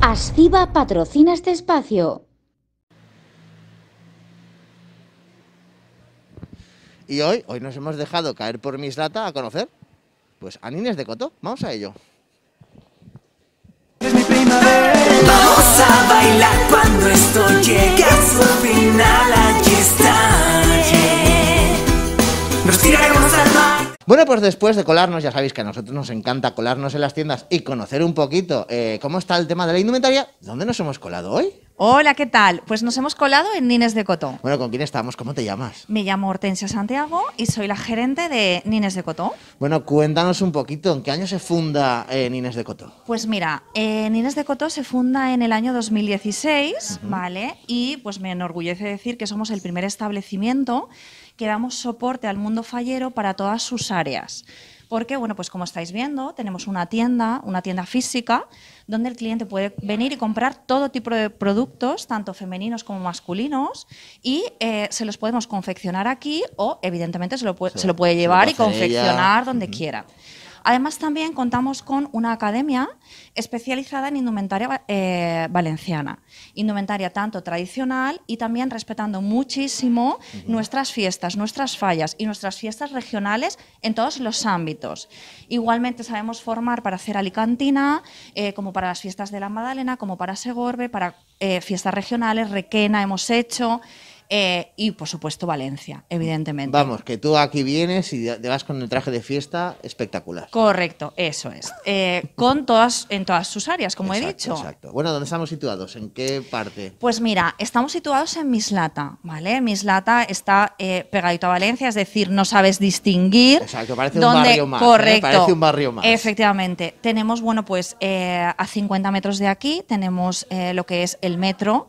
Asciba patrocina este espacio. Y hoy, hoy nos hemos dejado caer por mis lata a conocer, pues a Nines de Coto. Vamos a ello. mi Vamos a bailar cuando esto llegue a su final. Aquí Bueno, pues después de colarnos, ya sabéis que a nosotros nos encanta colarnos en las tiendas y conocer un poquito eh, cómo está el tema de la indumentaria, ¿dónde nos hemos colado hoy? Hola, ¿qué tal? Pues nos hemos colado en Nines de Cotó. Bueno, ¿con quién estamos? ¿Cómo te llamas? Me llamo Hortensia Santiago y soy la gerente de Nines de Cotó. Bueno, cuéntanos un poquito, ¿en qué año se funda eh, Nines de Cotó? Pues mira, eh, Nines de Cotó se funda en el año 2016, ¿vale? Y pues me enorgullece decir que somos el primer establecimiento que damos soporte al mundo fallero para todas sus áreas. Porque, bueno, pues como estáis viendo, tenemos una tienda, una tienda física, donde el cliente puede venir y comprar todo tipo de productos, tanto femeninos como masculinos, y eh, se los podemos confeccionar aquí o, evidentemente, se lo, puede, llevar y confeccionar donde quiera. Además, también contamos con una academia especializada en indumentaria eh, valenciana, indumentaria tanto tradicional y también respetando muchísimo nuestras fiestas, nuestras fallas y nuestras fiestas regionales en todos los ámbitos. Igualmente sabemos formar para hacer alicantina, eh, como para las fiestas de la Madalena, como para Segorbe, para eh, fiestas regionales, Requena hemos hecho. Eh, y por supuesto Valencia, evidentemente. Vamos, que tú aquí vienes y te vas con el traje de fiesta espectacular. Correcto, eso es. Eh, con todas, en todas sus áreas, como he dicho. Exacto. Bueno, ¿dónde estamos situados? ¿En qué parte? Pues mira, estamos situados en Mislata, ¿vale? Mislata está eh, pegadito a Valencia, es decir, no sabes distinguir. Exacto, parece un barrio más. Correcto. Parece un barrio más. Efectivamente. Tenemos, bueno, pues a 50 metros de aquí tenemos lo que es el metro.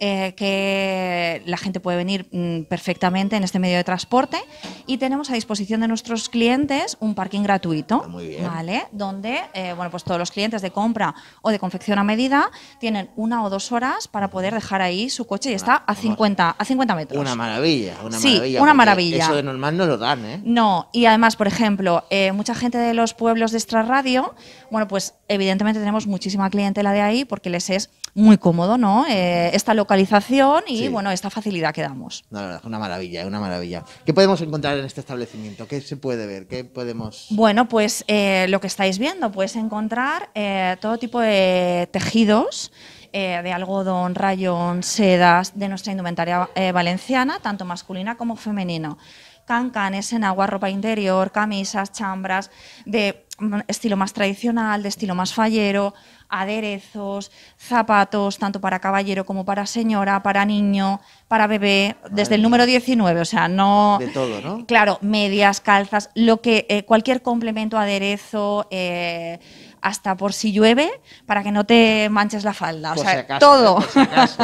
Eh, que la gente puede venir mm, perfectamente en este medio de transporte y tenemos a disposición de nuestros clientes un parking gratuito, ah, ¿vale? Donde, eh, bueno, pues todos los clientes de compra o de confección a medida tienen una o dos horas para poder dejar ahí su coche y está a 50, a 50 metros. Una maravilla, una sí, maravilla. una maravilla. Eso de normal no lo dan, ¿eh? No, y además, por ejemplo, eh, mucha gente de los pueblos de extrarradio, bueno, pues evidentemente tenemos muchísima clientela de ahí porque les es muy cómodo, ¿no? Eh, esta localización y, bueno, esta facilidad que damos. No, una maravilla, una maravilla. ¿Qué podemos encontrar en este establecimiento? ¿Qué se puede ver? ¿Qué podemos...? Bueno, pues eh, lo que estáis viendo, puedes encontrar eh, todo tipo de tejidos, de algodón, rayón, sedas, de nuestra indumentaria valenciana, tanto masculina como femenina cancanes, agua, ropa interior, camisas, chambras, de estilo más tradicional, de estilo más fallero, aderezos, zapatos, tanto para caballero como para señora, para niño, para bebé, desde el número 19, o sea, no... De todo, ¿no? Claro, medias, calzas, lo que, eh, cualquier complemento, aderezo, eh, hasta por si llueve, para que no te manches la falda. o sea, si acaso, todo.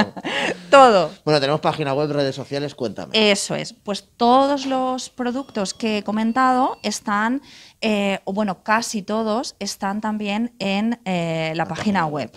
todo. Bueno, tenemos página web, redes sociales, cuéntame. Eso es. Pues todos los productos que he comentado están, eh, o bueno, casi todos están también en eh, la, página, web.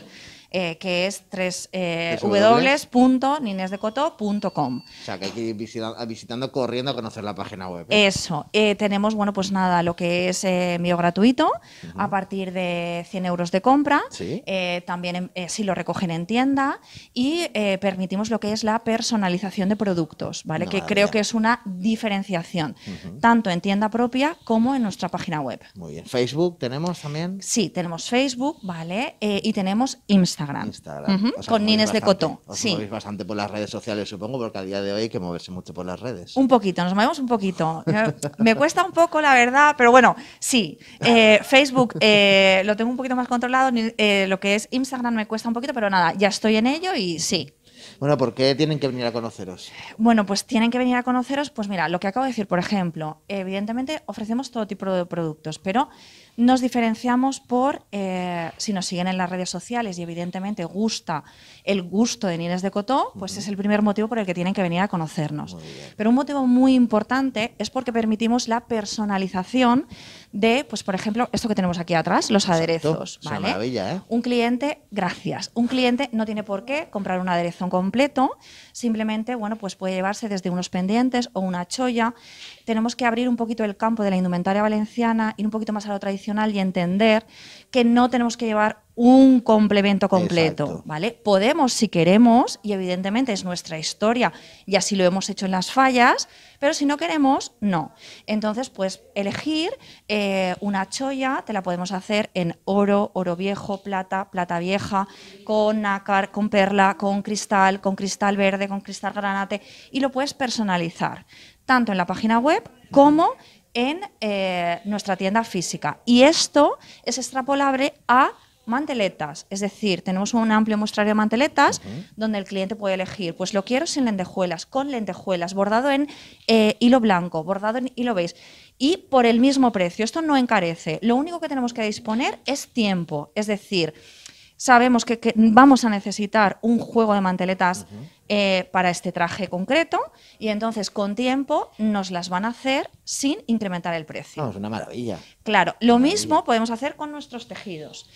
Eh, que es eh, www.ninesdecoto.com. O sea, que hay que ir visitando, corriendo a conocer la página web. ¿eh? Eso. tenemos, bueno, pues nada, lo que es mío gratuito a partir de 100 euros de compra. ¿Sí? también em, si lo recogen en tienda y permitimos lo que es la personalización de productos, ¿vale? que creo que es una diferenciación, tanto en tienda propia como en nuestra página web. Muy bien. ¿Facebook tenemos también? Sí, tenemos Facebook, ¿vale? y tenemos Instagram. Instagram. Con Nines de Coto. Os sí. movéis bastante por las redes sociales, supongo, porque a día de hoy hay que moverse mucho por las redes. Un poquito, nos movemos un poquito. Me cuesta un poco, la verdad, pero bueno, sí. Eh, Facebook eh, lo tengo un poquito más controlado, eh, lo que es Instagram me cuesta un poquito, pero nada, ya estoy en ello y sí, bueno, ¿por qué tienen que venir a conoceros? Bueno, pues tienen que venir a conoceros, pues mira, lo que acabo de decir, por ejemplo, evidentemente ofrecemos todo tipo de productos, pero nos diferenciamos por, eh, si nos siguen en las redes sociales y evidentemente gusta el gusto de Nines de Cotó, pues es el primer motivo por el que tienen que venir a conocernos. Pero un motivo muy importante es porque permitimos la personalización de, pues por ejemplo, esto que tenemos aquí atrás, los aderezos. ¿eh? Un cliente, gracias. Un cliente no tiene por qué comprar un aderezo completo, simplemente, bueno, pues puede llevarse desde unos pendientes o una cholla. Tenemos que abrir un poquito el campo de la indumentaria valenciana, ir un poquito más a lo tradicional y entender que no tenemos que llevar un complemento completo, ¿vale? Podemos, si queremos, y evidentemente es nuestra historia, y así lo hemos hecho en las fallas, pero si no queremos, no. Entonces, pues elegir eh, una choya te la podemos hacer en oro, oro viejo, plata, plata vieja, con nácar, con perla, con cristal, con cristal verde, con cristal granate, y lo puedes personalizar, tanto en la página web como en eh, nuestra tienda física. Y esto es extrapolable a manteletas, es decir, tenemos un amplio muestrario de manteletas donde el cliente puede elegir, pues lo quiero sin lentejuelas, con lentejuelas, bordado en eh, hilo blanco, bordado en hilo beige y por el mismo precio. Esto no encarece. Lo único que tenemos que disponer es tiempo, es decir, sabemos que, vamos a necesitar un juego de manteletas eh, para este traje concreto y entonces con tiempo nos las van a hacer sin incrementar el precio. Ah, es una maravilla. Claro, lo mismo podemos hacer con nuestros tejidos.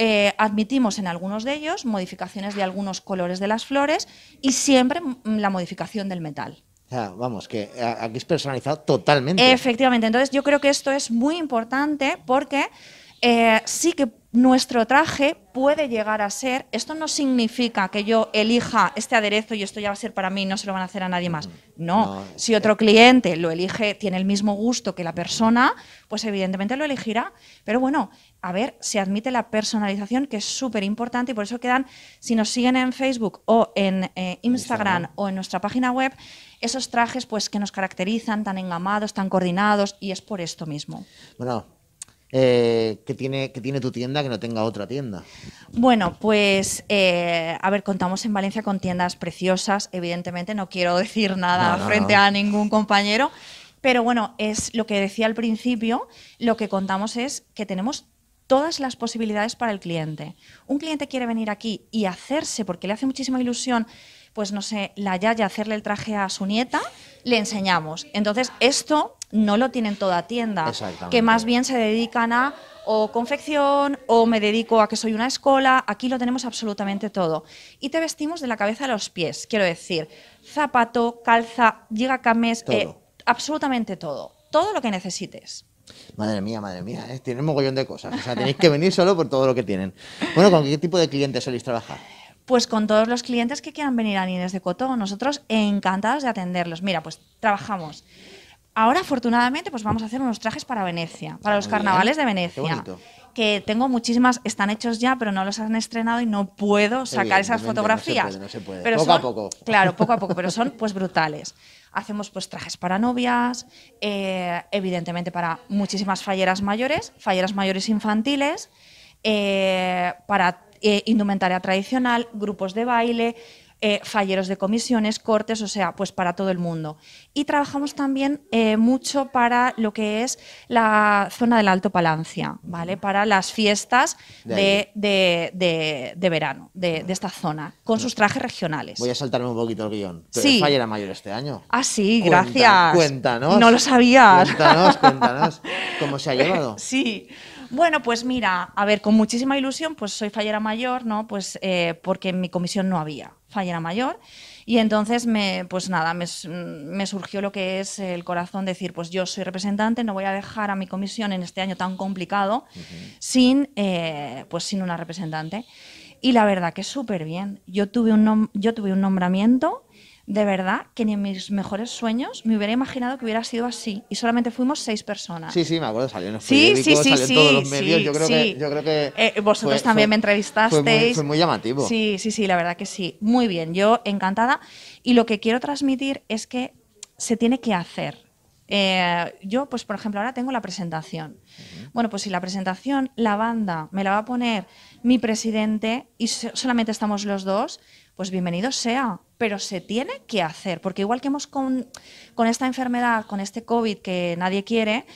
Eh, admitimos en algunos de ellos modificaciones de algunos colores de las flores y siempre la modificación del metal. vamos, que eh, aquí es personalizado totalmente. Efectivamente, entonces yo creo que esto es muy importante porque eh, sí que nuestro traje puede llegar a ser, esto no significa que yo elija este aderezo y esto ya va a ser para mí, no se lo van a hacer a nadie más. Mm, no si otro cliente lo elige, tiene el mismo gusto que la persona, pues evidentemente lo elegirá. Pero bueno, a ver, se admite la personalización, que es súper importante y por eso quedan, si nos siguen en Facebook o en eh, Instagram, o en nuestra página web, esos trajes pues que nos caracterizan, tan engamados, tan coordinados, y es por esto mismo. Bueno, eh, tiene, tiene tu tienda que no tenga otra tienda? Bueno, pues eh, a ver, contamos en Valencia con tiendas preciosas, evidentemente no quiero decir nada frente a ningún compañero, pero bueno, es lo que decía al principio, lo que contamos es que tenemos todas las posibilidades para el cliente. Un cliente quiere venir aquí y hacerse, porque le hace muchísima ilusión, pues no sé, la Yaya hacerle el traje a su nieta, le enseñamos. Entonces, esto no lo tienen toda tienda, que más bien se dedican a o confección o me dedico a que soy una escuela. aquí lo tenemos absolutamente todo. Y te vestimos de la cabeza a los pies, quiero decir, zapato, calza, llega camés, eh, absolutamente todo, todo lo que necesites. Madre mía, madre mía, ¿eh? tienen mogollón de cosas. O sea, tenéis que venir solo por todo lo que tienen. Bueno, ¿con qué tipo de clientes soléis trabajar? Pues con todos los clientes que quieran venir a Nines de Cotón, nosotros encantados de atenderlos. Mira, pues trabajamos. Ahora, afortunadamente, pues vamos a hacer unos trajes para Venecia, para los carnavales de Venecia. Que tengo muchísimas, están hechos ya, pero no los han estrenado y no puedo sacar esas fotografías. No se puede, Pero poco a poco. Claro, poco a poco, pero son pues brutales. Hacemos pues trajes para novias, eh, evidentemente para muchísimas falleras mayores, falleras mayores infantiles, eh, para eh, indumentaria tradicional, grupos de baile, eh, falleros de comisiones, cortes, o sea, pues para todo el mundo. Y trabajamos también eh, mucho para lo que es la zona del Alto Palancia, ¿vale? Para las fiestas de, verano, de, esta zona, con sus trajes regionales. Voy a saltarme un poquito el guión. sí. fallera mayor este año? Ah, sí, gracias. Cuéntanos. No lo sabías. Cuéntanos, cuéntanos. ¿Cómo se ha llevado? Sí. Bueno, pues mira, a ver, con muchísima ilusión, pues soy fallera mayor, ¿no? Pues eh, porque en mi comisión no había fallera mayor. Y entonces, me, pues nada, me, surgió lo que es el corazón decir, pues yo soy representante, no voy a dejar a mi comisión en este año tan complicado sin, eh, pues sin una representante. Y la verdad que súper bien. Yo tuve un, yo tuve un nombramiento de verdad que ni en mis mejores sueños me hubiera imaginado que hubiera sido así. Y solamente fuimos seis personas. Sí, sí, me acuerdo, salió en los sí, sí, sí, salió en todos los medios. yo creo que... Yo creo que eh, eh, vosotros también me entrevistasteis. Fue muy, llamativo. Sí, sí, sí, la verdad que sí. Muy bien, yo encantada. Y lo que quiero transmitir es que se tiene que hacer. Eh, yo, pues por ejemplo, ahora tengo la presentación. Bueno, pues si la presentación, la banda me la va a poner mi presidente y solamente estamos los dos, pues bienvenido sea pero se tiene que hacer, porque igual que hemos con, esta enfermedad, con este COVID que nadie quiere,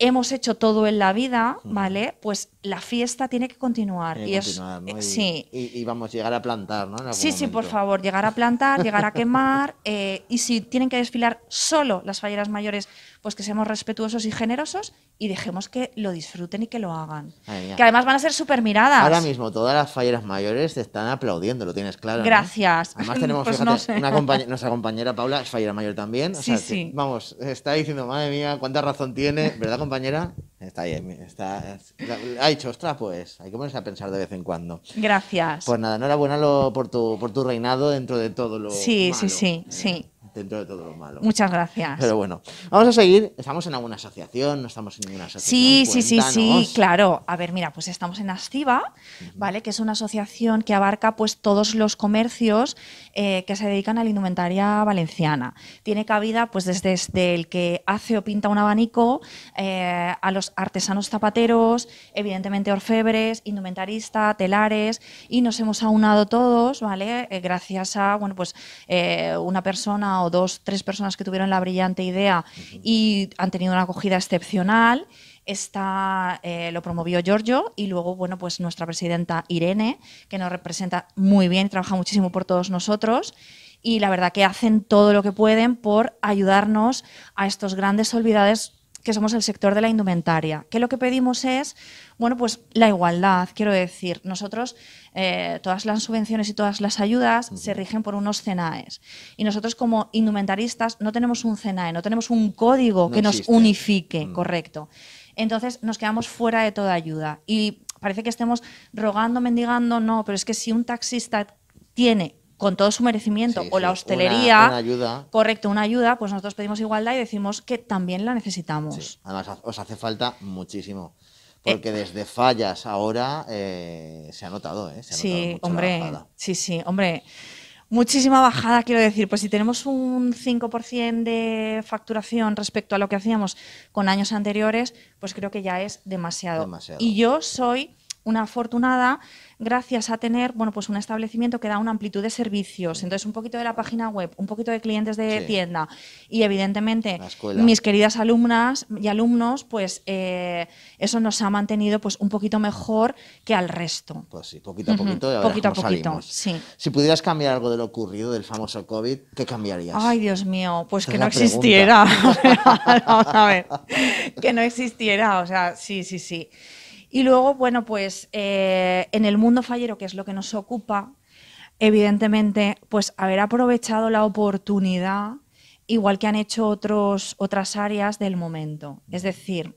hemos hecho todo en la vida, ¿vale? Pues la fiesta tiene que continuar. y es, ¿no? Eh, sí. Y, vamos a llegar a plantar, ¿no? sí, sí, por favor, llegar a plantar, llegar a quemar. Eh, y si tienen que desfilar solo las falleras mayores pues que seamos respetuosos y generosos y dejemos que lo disfruten y que lo hagan. que además van a ser súper miradas. Ahora mismo todas las falleras mayores te están aplaudiendo, lo tienes claro. Gracias. Además tenemos, pues una nuestra compañera Paula es fallera mayor también. sí, sí. Vamos, está diciendo, madre mía, cuánta razón tiene, ¿verdad compañera? Está bien, ha dicho, ostras, pues hay que ponerse a pensar de vez en cuando. Gracias. Pues nada, enhorabuena por, tu, reinado dentro de todo lo. Sí, sí, sí, sí dentro de todo lo malo. Muchas gracias. Pero bueno, vamos a seguir. Estamos en alguna asociación, no estamos en ninguna asociación. Sí, sí, sí, sí, claro. A ver, mira, pues estamos en Astiva, ¿vale? Que es una asociación que abarca pues todos los comercios eh, que se dedican a la indumentaria valenciana. Tiene cabida pues desde, el que hace o pinta un abanico eh, a los artesanos zapateros, evidentemente orfebres, indumentaristas, telares y nos hemos aunado todos, ¿vale? Eh, gracias a, bueno, pues una persona o dos, tres personas que tuvieron la brillante idea y han tenido una acogida excepcional. está eh, lo promovió Giorgio y luego, bueno, pues nuestra presidenta Irene, que nos representa muy bien trabaja muchísimo por todos nosotros y la verdad que hacen todo lo que pueden por ayudarnos a estos grandes olvidados que somos el sector de la indumentaria, que lo que pedimos es, bueno, pues la igualdad, quiero decir, nosotros, eh, todas las subvenciones y todas las ayudas se rigen por unos CENAES, y nosotros como indumentaristas no tenemos un CENAE, no tenemos un código que nos unifique, correcto. Entonces nos quedamos fuera de toda ayuda, y parece que estemos rogando, mendigando, no, pero es que si un taxista tiene con todo su merecimiento, o la hostelería, correcto, una ayuda, pues nosotros pedimos igualdad y decimos que también la necesitamos. Además, os hace falta muchísimo. Eh, porque desde fallas ahora eh, se ha notado, ¿eh? Se ha sí, hombre, sí, sí, hombre. Muchísima bajada, quiero decir, pues si tenemos un 5% de facturación respecto a lo que hacíamos con años anteriores, pues creo que ya es demasiado. Y yo soy una afortunada gracias a tener bueno, pues un establecimiento que da una amplitud de servicios. Mm. Entonces, un poquito de la página web, un poquito de clientes de tienda y, evidentemente, mis queridas alumnas y alumnos, pues eh, eso nos ha mantenido pues, un poquito mejor que al resto. Pues sí, poquito a poquito. Poquito a poquito, sí. Si pudieras cambiar algo de lo ocurrido del famoso COVID, ¿qué cambiarías? Ay, Dios mío, pues que no existiera. Vamos a ver, que no existiera, o sea, sí, sí, sí. Y luego, bueno, pues eh, en el mundo fallero, que es lo que nos ocupa, evidentemente, pues haber aprovechado la oportunidad, igual que han hecho otros, otras áreas del momento. Es decir,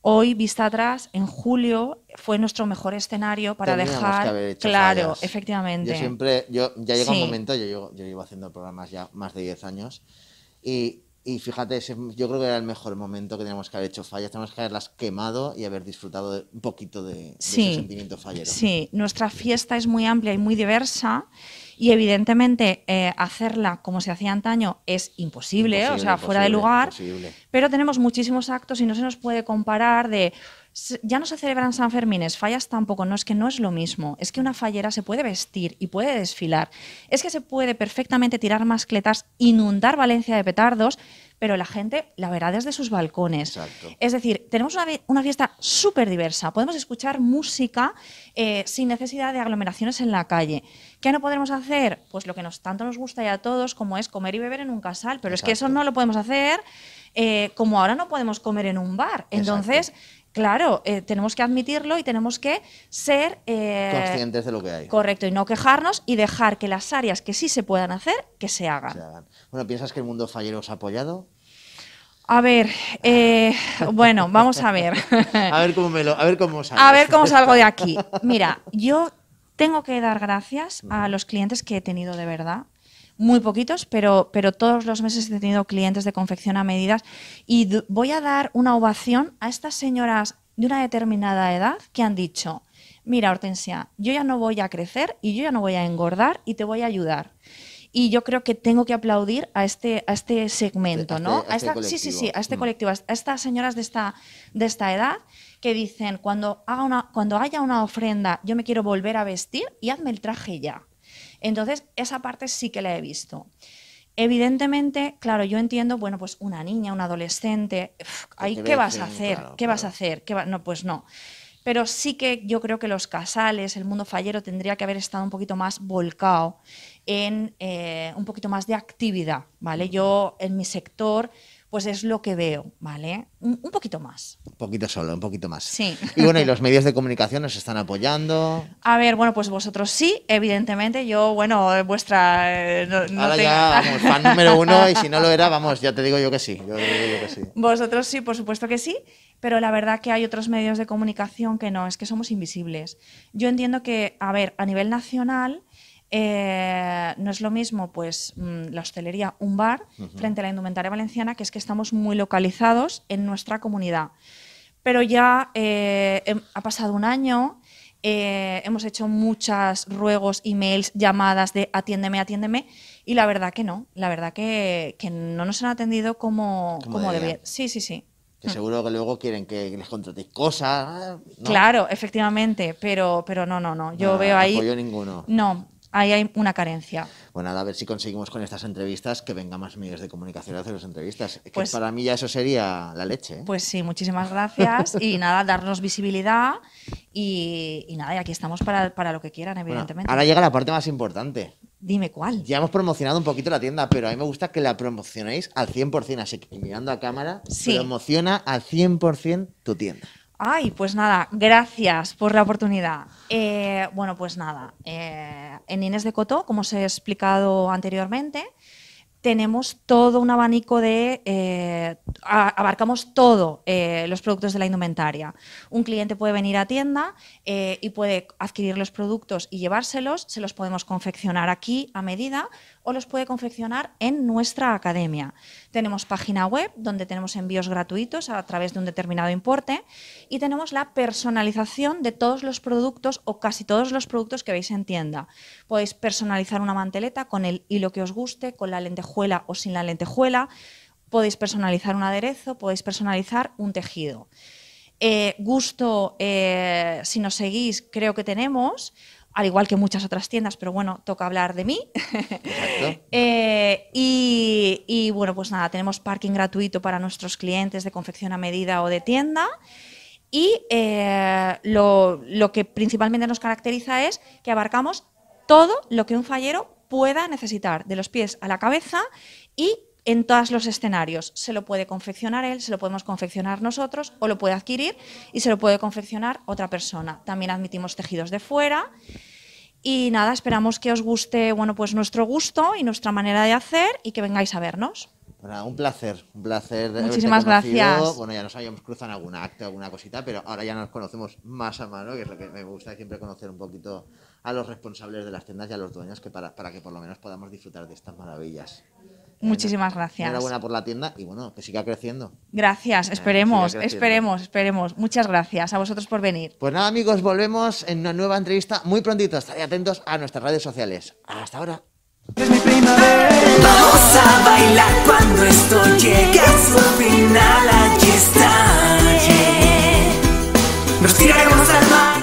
hoy, vista atrás, en julio fue nuestro mejor escenario para dejar. claro, efectivamente. Yo siempre, yo ya llega un momento, yo, yo llevo haciendo programas ya más de 10 años. Y y fíjate, yo creo que era el mejor momento que tenemos que haber hecho fallas. Tenemos que haberlas quemado y haber disfrutado de, un poquito de, de ese sentimiento fallero. Sí, nuestra fiesta es muy amplia y muy diversa. Y evidentemente eh, hacerla como se hacía antaño es imposible, o sea, fuera de lugar. Pero tenemos muchísimos actos y no se nos puede comparar de ya no se celebran San Fermines, fallas tampoco, no es que no es lo mismo, es que una fallera se puede vestir y puede desfilar, es que se puede perfectamente tirar mascletas, inundar Valencia de petardos, pero la gente la verá desde sus balcones. Exacto. Es decir, tenemos una, fiesta súper diversa, podemos escuchar música eh, sin necesidad de aglomeraciones en la calle. ¿Qué no podremos hacer? Pues lo que nos, tanto nos gusta ya a todos, como es comer y beber en un casal, pero es que eso no lo podemos hacer. Eh, como ahora no podemos comer en un bar. Entonces, Claro, eh, tenemos que admitirlo y tenemos que ser... Eh, Conscientes de lo que hay. Correcto, y no quejarnos y dejar que las áreas que sí se puedan hacer, que se hagan. Bueno, ¿piensas que el mundo fallero os ha apoyado? A ver, eh, bueno, vamos a ver. a ver cómo me lo, a ver cómo salgo. A ver cómo salgo de aquí. Mira, yo tengo que dar gracias a los clientes que he tenido de verdad, muy poquitos, pero, pero todos los meses he tenido clientes de confección a medidas y voy a dar una ovación a estas señoras de una determinada edad que han dicho, mira Hortensia, yo ya no voy a crecer y yo ya no voy a engordar y te voy a ayudar. Y yo creo que tengo que aplaudir a este, a este segmento, este ¿no? A, este, sí, sí, sí, a este mm. colectivo, a estas señoras de esta, de esta edad que dicen, cuando, haga una, cuando haya una ofrenda, yo me quiero volver a vestir y hazme el traje ya. Entonces, esa parte sí que la he visto. Evidentemente, claro, yo entiendo, bueno, pues una niña, un adolescente, ¿qué vas, a hacer? ¿Qué vas a hacer? no, pues no. Pero sí que yo creo que los casales, el mundo fallero, tendría que haber estado un poquito más volcado en eh, un poquito más de actividad, ¿vale? Mm. Yo en mi sector pues es lo que veo, ¿vale? Un, poquito más. Un poquito solo, un poquito más. Sí. Y bueno, ¿y los medios de comunicación nos están apoyando? A ver, bueno, pues vosotros sí, evidentemente. Yo, bueno, vuestra... Eh, Ahora ya, vamos, fan número uno, y si no lo era, vamos, ya te digo yo que sí. Yo, yo que sí. Vosotros sí, por supuesto que sí, pero la verdad que hay otros medios de comunicación que no, es que somos invisibles. Yo entiendo que, a ver, a nivel nacional eh, no es lo mismo pues mm, la hostelería, un bar, frente a la indumentaria valenciana, que es que estamos muy localizados en nuestra comunidad. Pero ya eh, ha pasado un año, eh, hemos hecho muchas ruegos, emails, llamadas de atiéndeme, atiéndeme, y la verdad que no, la verdad que, que no nos han atendido como, como, Sí, sí, sí. Que seguro que luego quieren que les contratéis cosas. Claro, efectivamente, pero, pero no, no, no. Yo veo ahí. No ninguno. No, ahí hay una carencia. Bueno, a ver si conseguimos con estas entrevistas que vengan más medios de comunicación a hacer las entrevistas. pues, para mí ya eso sería la leche. ¿eh? Pues sí, muchísimas gracias. y nada, darnos visibilidad. Y, nada, y aquí estamos para, lo que quieran, evidentemente. ahora llega la parte más importante. Dime cuál. Ya hemos promocionado un poquito la tienda, pero a mí me gusta que la promocionéis al 100%. Así que mirando a cámara, promociona al 100% tu tienda. Ay, pues nada, gracias por la oportunidad. Eh, bueno, pues nada, eh, en Inés de Cotó, como os he explicado anteriormente, tenemos todo un abanico de, eh, abarcamos todos eh, los productos de la indumentaria. Un cliente puede venir a tienda eh, y puede adquirir los productos y llevárselos, se los podemos confeccionar aquí a medida o los puede confeccionar en nuestra academia. Tenemos página web donde tenemos envíos gratuitos a través de un determinado importe y tenemos la personalización de todos los productos o casi todos los productos que veis en tienda. Podéis personalizar una manteleta con el hilo que os guste, con la lentejuela o sin la lentejuela, podéis personalizar un aderezo, podéis personalizar un tejido. Eh, gusto, eh, si nos seguís, creo que tenemos, al igual que muchas otras tiendas, pero bueno, toca hablar de mí. Eh, y, bueno, pues nada, tenemos parking gratuito para nuestros clientes de confección a medida o de tienda. Y lo, lo que principalmente nos caracteriza es que abarcamos todo lo que un fallero pueda necesitar, de los pies a la cabeza y en todos los escenarios. Se lo puede confeccionar él, se lo podemos confeccionar nosotros o lo puede adquirir y se lo puede confeccionar otra persona. También admitimos tejidos de fuera. Y nada, esperamos que os guste bueno, pues nuestro gusto y nuestra manera de hacer y que vengáis a vernos un placer, un placer. Muchísimas gracias. Bueno, ya nos habíamos cruzado en algún acto, alguna cosita, pero ahora ya nos conocemos más a mano, que es lo que me gusta siempre conocer un poquito a los responsables de las tiendas y a los dueños, que para, que por lo menos podamos disfrutar de estas maravillas. Muchísimas gracias. Enhorabuena por la tienda y bueno, que siga creciendo. Gracias, esperemos, esperemos, esperemos. Muchas gracias a vosotros por venir. Pues nada amigos, volvemos en una nueva entrevista muy prontito. Estaré atentos a nuestras redes sociales. Hasta ahora. Es mi primavera. Vamos a bailar cuando esto llegue a su final. Aquí está. Nos tiraremos al mar.